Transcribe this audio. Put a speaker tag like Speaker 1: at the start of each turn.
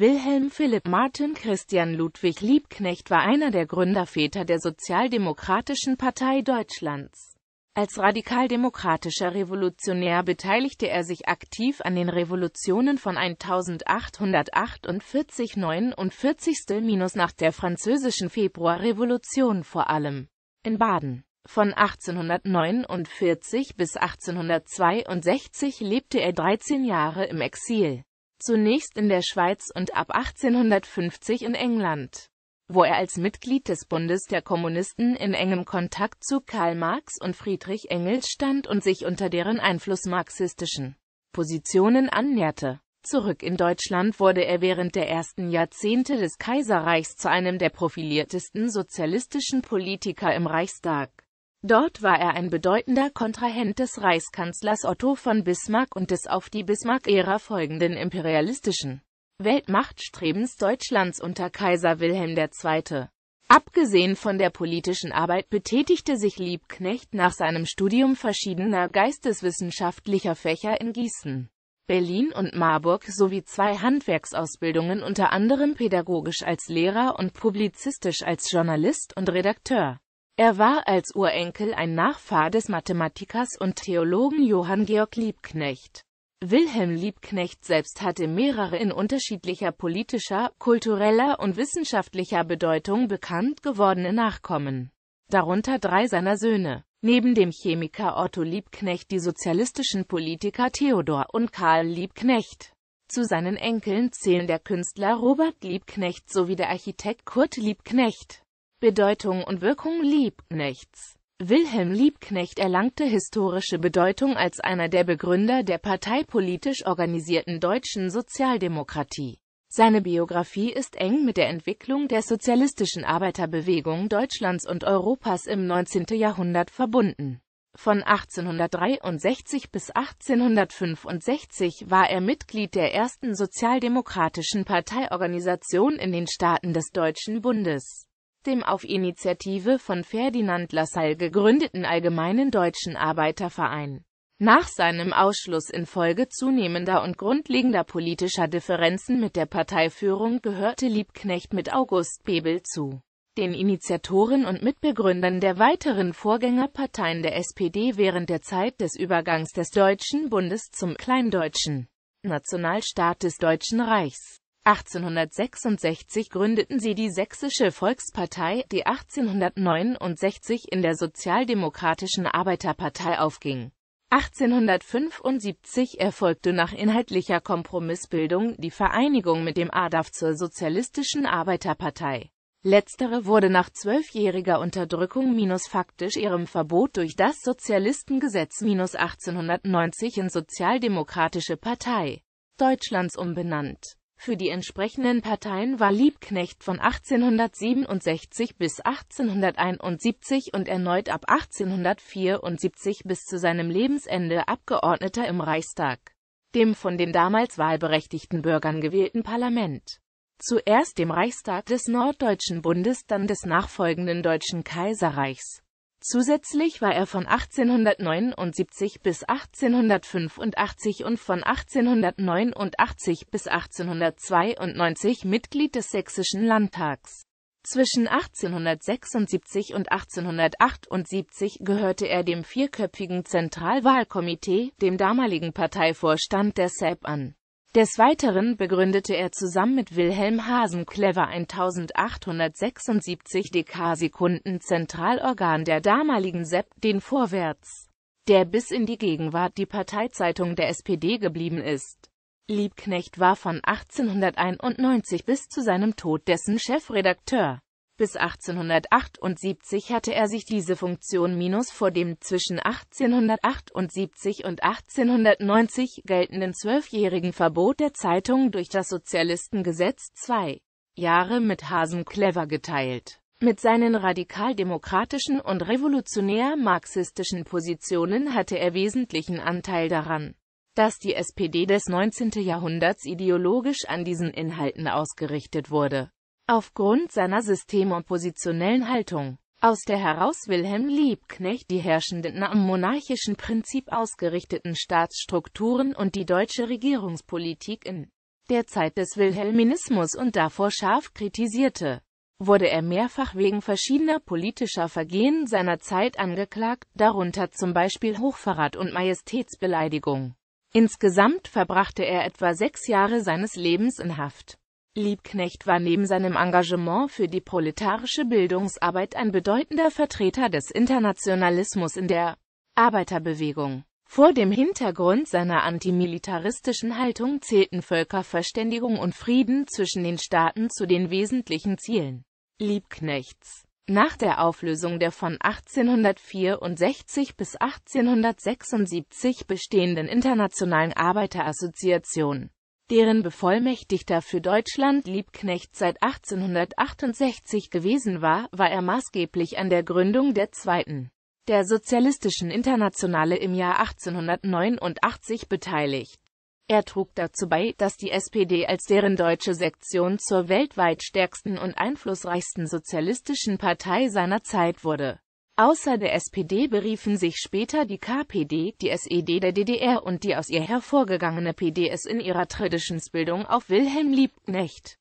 Speaker 1: Wilhelm Philipp Martin Christian Ludwig Liebknecht war einer der Gründerväter der Sozialdemokratischen Partei Deutschlands. Als radikaldemokratischer Revolutionär beteiligte er sich aktiv an den Revolutionen von 1848-49 minus nach der französischen Februarrevolution vor allem in Baden. Von 1849 bis 1862 lebte er 13 Jahre im Exil zunächst in der Schweiz und ab 1850 in England, wo er als Mitglied des Bundes der Kommunisten in engem Kontakt zu Karl Marx und Friedrich Engels stand und sich unter deren Einfluss marxistischen Positionen annäherte. Zurück in Deutschland wurde er während der ersten Jahrzehnte des Kaiserreichs zu einem der profiliertesten sozialistischen Politiker im Reichstag. Dort war er ein bedeutender Kontrahent des Reichskanzlers Otto von Bismarck und des auf die Bismarck-Ära folgenden imperialistischen Weltmachtstrebens Deutschlands unter Kaiser Wilhelm II. Abgesehen von der politischen Arbeit betätigte sich Liebknecht nach seinem Studium verschiedener geisteswissenschaftlicher Fächer in Gießen, Berlin und Marburg sowie zwei Handwerksausbildungen unter anderem pädagogisch als Lehrer und publizistisch als Journalist und Redakteur. Er war als Urenkel ein Nachfahr des Mathematikers und Theologen Johann Georg Liebknecht. Wilhelm Liebknecht selbst hatte mehrere in unterschiedlicher politischer, kultureller und wissenschaftlicher Bedeutung bekannt gewordene Nachkommen, darunter drei seiner Söhne. Neben dem Chemiker Otto Liebknecht die sozialistischen Politiker Theodor und Karl Liebknecht. Zu seinen Enkeln zählen der Künstler Robert Liebknecht sowie der Architekt Kurt Liebknecht. Bedeutung und Wirkung Liebknechts Wilhelm Liebknecht erlangte historische Bedeutung als einer der Begründer der parteipolitisch organisierten deutschen Sozialdemokratie. Seine Biografie ist eng mit der Entwicklung der sozialistischen Arbeiterbewegung Deutschlands und Europas im 19. Jahrhundert verbunden. Von 1863 bis 1865 war er Mitglied der ersten sozialdemokratischen Parteiorganisation in den Staaten des Deutschen Bundes dem auf Initiative von Ferdinand Lassalle gegründeten Allgemeinen Deutschen Arbeiterverein. Nach seinem Ausschluss infolge zunehmender und grundlegender politischer Differenzen mit der Parteiführung gehörte Liebknecht mit August Bebel zu den Initiatoren und Mitbegründern der weiteren Vorgängerparteien der SPD während der Zeit des Übergangs des Deutschen Bundes zum Kleindeutschen Nationalstaat des Deutschen Reichs. 1866 gründeten sie die Sächsische Volkspartei, die 1869 in der Sozialdemokratischen Arbeiterpartei aufging. 1875 erfolgte nach inhaltlicher Kompromissbildung die Vereinigung mit dem ADAV zur Sozialistischen Arbeiterpartei. Letztere wurde nach zwölfjähriger Unterdrückung minus faktisch ihrem Verbot durch das Sozialistengesetz minus 1890 in Sozialdemokratische Partei Deutschlands umbenannt. Für die entsprechenden Parteien war Liebknecht von 1867 bis 1871 und erneut ab 1874 bis zu seinem Lebensende Abgeordneter im Reichstag, dem von den damals wahlberechtigten Bürgern gewählten Parlament. Zuerst dem Reichstag des Norddeutschen Bundes, dann des nachfolgenden Deutschen Kaiserreichs. Zusätzlich war er von 1879 bis 1885 und von 1889 bis 1892 Mitglied des Sächsischen Landtags. Zwischen 1876 und 1878 gehörte er dem vierköpfigen Zentralwahlkomitee, dem damaligen Parteivorstand der SEP an des Weiteren begründete er zusammen mit Wilhelm Hasenclever 1876 Dekarsekunden Zentralorgan der damaligen SEP, den Vorwärts, der bis in die Gegenwart die Parteizeitung der SPD geblieben ist. Liebknecht war von 1891 bis zu seinem Tod dessen Chefredakteur. Bis 1878 hatte er sich diese Funktion minus vor dem zwischen 1878 und 1890 geltenden zwölfjährigen Verbot der Zeitung durch das Sozialistengesetz zwei Jahre mit Hasen Clever geteilt. Mit seinen radikaldemokratischen und revolutionär-marxistischen Positionen hatte er wesentlichen Anteil daran, dass die SPD des 19. Jahrhunderts ideologisch an diesen Inhalten ausgerichtet wurde. Aufgrund seiner systemoppositionellen Haltung, aus der heraus Wilhelm Liebknecht die herrschenden am monarchischen Prinzip ausgerichteten Staatsstrukturen und die deutsche Regierungspolitik in der Zeit des Wilhelminismus und davor scharf kritisierte, wurde er mehrfach wegen verschiedener politischer Vergehen seiner Zeit angeklagt, darunter zum Beispiel Hochverrat und Majestätsbeleidigung. Insgesamt verbrachte er etwa sechs Jahre seines Lebens in Haft. Liebknecht war neben seinem Engagement für die proletarische Bildungsarbeit ein bedeutender Vertreter des Internationalismus in der Arbeiterbewegung. Vor dem Hintergrund seiner antimilitaristischen Haltung zählten Völkerverständigung und Frieden zwischen den Staaten zu den wesentlichen Zielen Liebknechts. Nach der Auflösung der von 1864 bis 1876 bestehenden Internationalen Arbeiterassoziation deren Bevollmächtigter für Deutschland Liebknecht seit 1868 gewesen war, war er maßgeblich an der Gründung der Zweiten, der Sozialistischen Internationale im Jahr 1889 beteiligt. Er trug dazu bei, dass die SPD als deren deutsche Sektion zur weltweit stärksten und einflussreichsten sozialistischen Partei seiner Zeit wurde Außer der SPD beriefen sich später die KPD, die SED der DDR und die aus ihr hervorgegangene PDS in ihrer Traditionsbildung auf Wilhelm Liebknecht.